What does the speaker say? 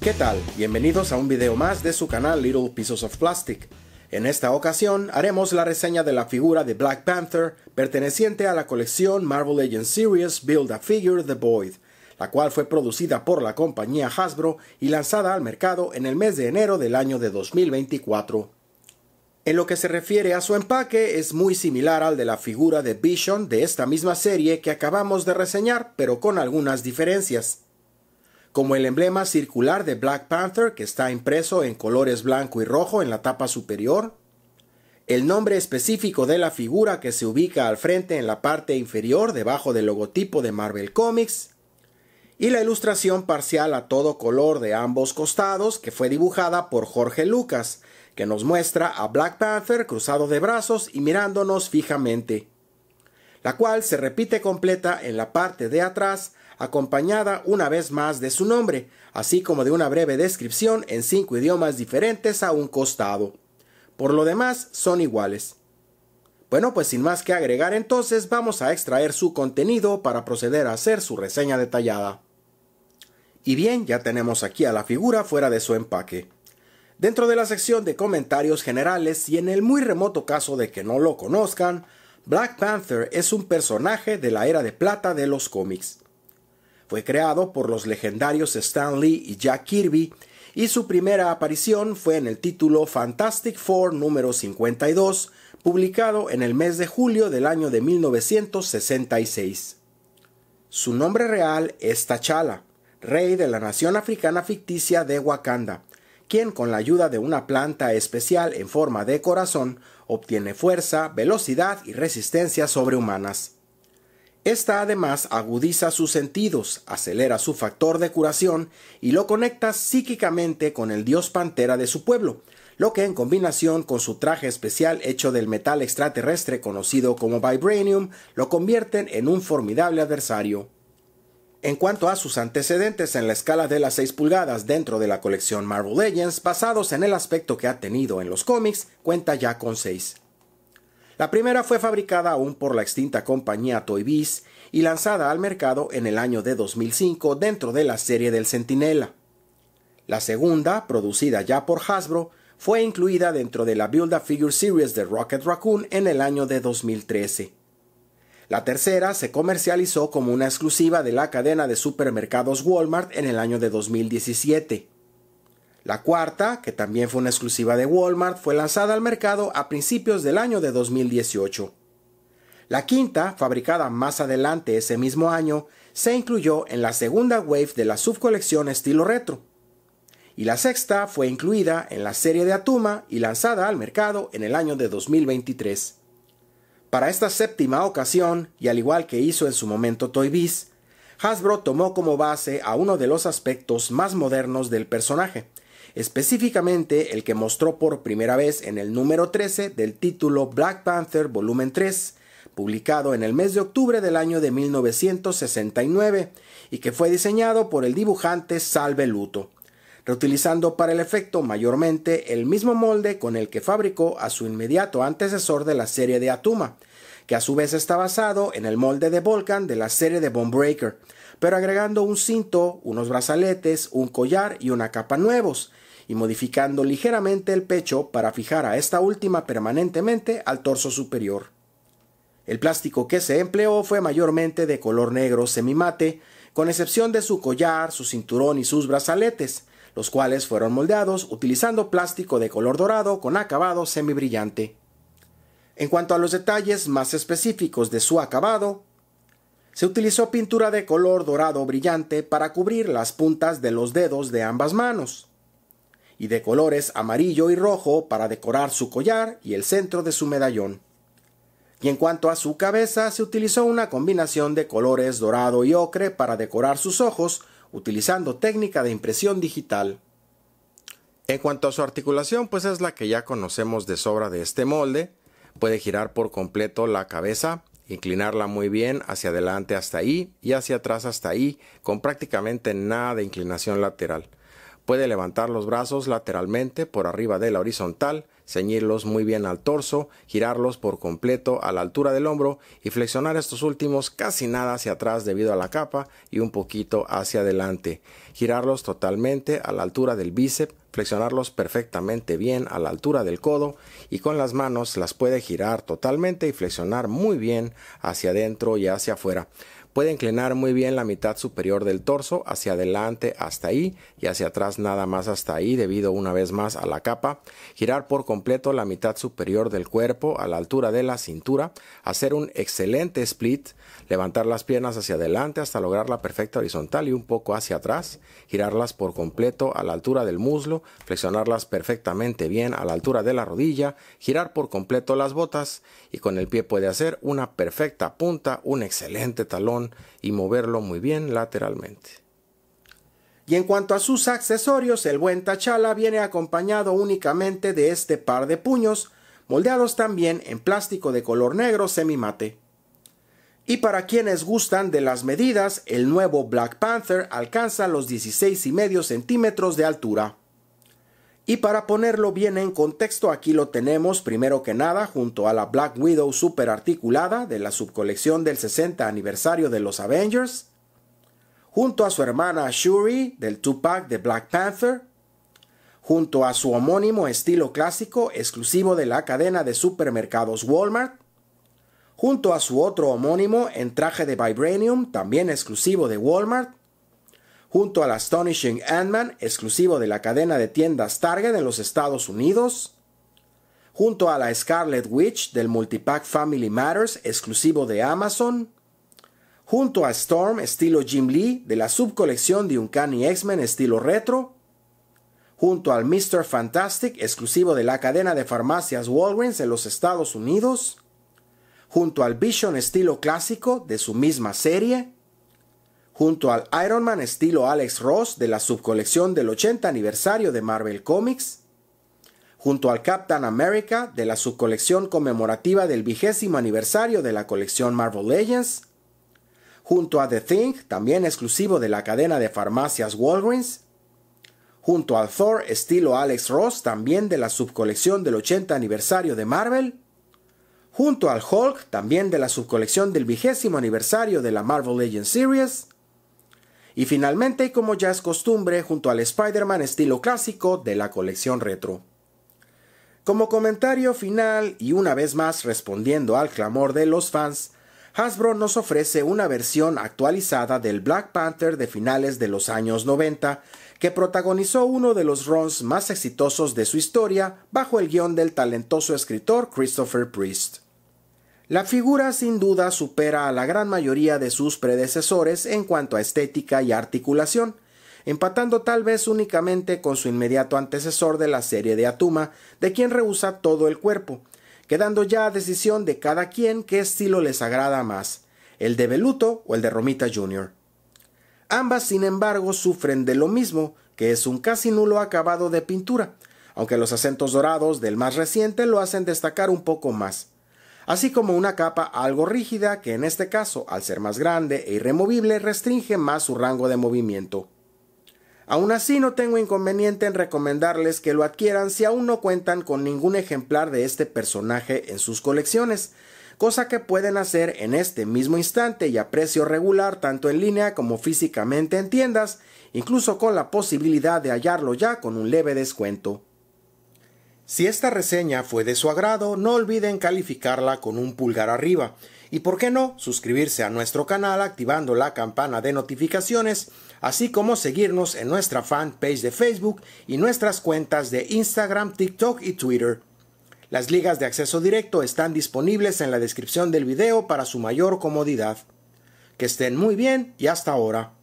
¿Qué tal? Bienvenidos a un video más de su canal Little Pieces of Plastic. En esta ocasión haremos la reseña de la figura de Black Panther perteneciente a la colección Marvel Legends Series Build a Figure The Void, la cual fue producida por la compañía Hasbro y lanzada al mercado en el mes de enero del año de 2024. En lo que se refiere a su empaque, es muy similar al de la figura de Vision de esta misma serie que acabamos de reseñar, pero con algunas diferencias como el emblema circular de Black Panther que está impreso en colores blanco y rojo en la tapa superior, el nombre específico de la figura que se ubica al frente en la parte inferior debajo del logotipo de Marvel Comics, y la ilustración parcial a todo color de ambos costados que fue dibujada por Jorge Lucas, que nos muestra a Black Panther cruzado de brazos y mirándonos fijamente la cual se repite completa en la parte de atrás, acompañada una vez más de su nombre, así como de una breve descripción en cinco idiomas diferentes a un costado. Por lo demás, son iguales. Bueno, pues sin más que agregar entonces, vamos a extraer su contenido para proceder a hacer su reseña detallada. Y bien, ya tenemos aquí a la figura fuera de su empaque. Dentro de la sección de comentarios generales y en el muy remoto caso de que no lo conozcan, Black Panther es un personaje de la era de plata de los cómics. Fue creado por los legendarios Stan Lee y Jack Kirby y su primera aparición fue en el título Fantastic Four número 52, publicado en el mes de julio del año de 1966. Su nombre real es T'Challa, rey de la nación africana ficticia de Wakanda, quien con la ayuda de una planta especial en forma de corazón obtiene fuerza, velocidad y resistencia sobrehumanas. Esta además agudiza sus sentidos, acelera su factor de curación y lo conecta psíquicamente con el dios pantera de su pueblo, lo que en combinación con su traje especial hecho del metal extraterrestre conocido como vibranium lo convierten en un formidable adversario. En cuanto a sus antecedentes en la escala de las 6 pulgadas dentro de la colección Marvel Legends, basados en el aspecto que ha tenido en los cómics, cuenta ya con 6. La primera fue fabricada aún por la extinta compañía Toy Biz y lanzada al mercado en el año de 2005 dentro de la serie del Centinela. La segunda, producida ya por Hasbro, fue incluida dentro de la Build a Figure Series de Rocket Raccoon en el año de 2013. La tercera se comercializó como una exclusiva de la cadena de supermercados Walmart en el año de 2017. La cuarta, que también fue una exclusiva de Walmart, fue lanzada al mercado a principios del año de 2018. La quinta, fabricada más adelante ese mismo año, se incluyó en la segunda wave de la subcolección estilo retro. Y la sexta fue incluida en la serie de Atuma y lanzada al mercado en el año de 2023. Para esta séptima ocasión, y al igual que hizo en su momento Toy Hasbro tomó como base a uno de los aspectos más modernos del personaje, específicamente el que mostró por primera vez en el número 13 del título Black Panther Volumen 3, publicado en el mes de octubre del año de 1969 y que fue diseñado por el dibujante Salve Luto utilizando para el efecto mayormente el mismo molde con el que fabricó a su inmediato antecesor de la serie de Atuma, que a su vez está basado en el molde de Volcan de la serie de Bonebreaker, pero agregando un cinto, unos brazaletes, un collar y una capa nuevos, y modificando ligeramente el pecho para fijar a esta última permanentemente al torso superior. El plástico que se empleó fue mayormente de color negro semimate, con excepción de su collar, su cinturón y sus brazaletes, los cuales fueron moldeados utilizando plástico de color dorado con acabado semibrillante. En cuanto a los detalles más específicos de su acabado, se utilizó pintura de color dorado brillante para cubrir las puntas de los dedos de ambas manos, y de colores amarillo y rojo para decorar su collar y el centro de su medallón. Y en cuanto a su cabeza, se utilizó una combinación de colores dorado y ocre para decorar sus ojos, utilizando técnica de impresión digital. En cuanto a su articulación, pues es la que ya conocemos de sobra de este molde. Puede girar por completo la cabeza, inclinarla muy bien hacia adelante hasta ahí y hacia atrás hasta ahí, con prácticamente nada de inclinación lateral. Puede levantar los brazos lateralmente por arriba de la horizontal, ceñirlos muy bien al torso, girarlos por completo a la altura del hombro y flexionar estos últimos casi nada hacia atrás debido a la capa y un poquito hacia adelante. Girarlos totalmente a la altura del bíceps, flexionarlos perfectamente bien a la altura del codo y con las manos las puede girar totalmente y flexionar muy bien hacia adentro y hacia afuera. Puede inclinar muy bien la mitad superior del torso hacia adelante hasta ahí y hacia atrás nada más hasta ahí debido una vez más a la capa. Girar por completo la mitad superior del cuerpo a la altura de la cintura. Hacer un excelente split. Levantar las piernas hacia adelante hasta lograr la perfecta horizontal y un poco hacia atrás. Girarlas por completo a la altura del muslo. Flexionarlas perfectamente bien a la altura de la rodilla. Girar por completo las botas y con el pie puede hacer una perfecta punta, un excelente talón y moverlo muy bien lateralmente. Y en cuanto a sus accesorios, el buen Tachala viene acompañado únicamente de este par de puños, moldeados también en plástico de color negro semimate. Y para quienes gustan de las medidas, el nuevo Black Panther alcanza los 16,5 centímetros de altura. Y para ponerlo bien en contexto, aquí lo tenemos primero que nada junto a la Black Widow super articulada de la subcolección del 60 aniversario de los Avengers, junto a su hermana Shuri del Tupac de Black Panther, junto a su homónimo estilo clásico exclusivo de la cadena de supermercados Walmart, junto a su otro homónimo en traje de Vibranium también exclusivo de Walmart, junto al Astonishing Ant-Man, exclusivo de la cadena de tiendas Target en los Estados Unidos, junto a la Scarlet Witch del Multipack Family Matters, exclusivo de Amazon, junto a Storm estilo Jim Lee de la subcolección de Uncanny X-Men estilo retro, junto al Mr. Fantastic exclusivo de la cadena de farmacias Walgreens en los Estados Unidos, junto al Vision estilo clásico de su misma serie, junto al Iron Man estilo Alex Ross de la subcolección del 80 aniversario de Marvel Comics, junto al Captain America de la subcolección conmemorativa del vigésimo aniversario de la colección Marvel Legends, junto a The Thing, también exclusivo de la cadena de farmacias Walgreens, junto al Thor estilo Alex Ross, también de la subcolección del 80 aniversario de Marvel, junto al Hulk, también de la subcolección del vigésimo aniversario de la Marvel Legends Series, y finalmente, como ya es costumbre, junto al Spider-Man estilo clásico de la colección retro. Como comentario final y una vez más respondiendo al clamor de los fans, Hasbro nos ofrece una versión actualizada del Black Panther de finales de los años 90, que protagonizó uno de los runs más exitosos de su historia bajo el guión del talentoso escritor Christopher Priest. La figura sin duda supera a la gran mayoría de sus predecesores en cuanto a estética y articulación, empatando tal vez únicamente con su inmediato antecesor de la serie de Atuma, de quien rehúsa todo el cuerpo, quedando ya a decisión de cada quien qué estilo les agrada más, el de Beluto o el de Romita Jr. Ambas, sin embargo, sufren de lo mismo, que es un casi nulo acabado de pintura, aunque los acentos dorados del más reciente lo hacen destacar un poco más así como una capa algo rígida que en este caso, al ser más grande e irremovible, restringe más su rango de movimiento. Aún así no tengo inconveniente en recomendarles que lo adquieran si aún no cuentan con ningún ejemplar de este personaje en sus colecciones, cosa que pueden hacer en este mismo instante y a precio regular tanto en línea como físicamente en tiendas, incluso con la posibilidad de hallarlo ya con un leve descuento. Si esta reseña fue de su agrado, no olviden calificarla con un pulgar arriba y, por qué no, suscribirse a nuestro canal activando la campana de notificaciones, así como seguirnos en nuestra fanpage de Facebook y nuestras cuentas de Instagram, TikTok y Twitter. Las ligas de acceso directo están disponibles en la descripción del video para su mayor comodidad. Que estén muy bien y hasta ahora.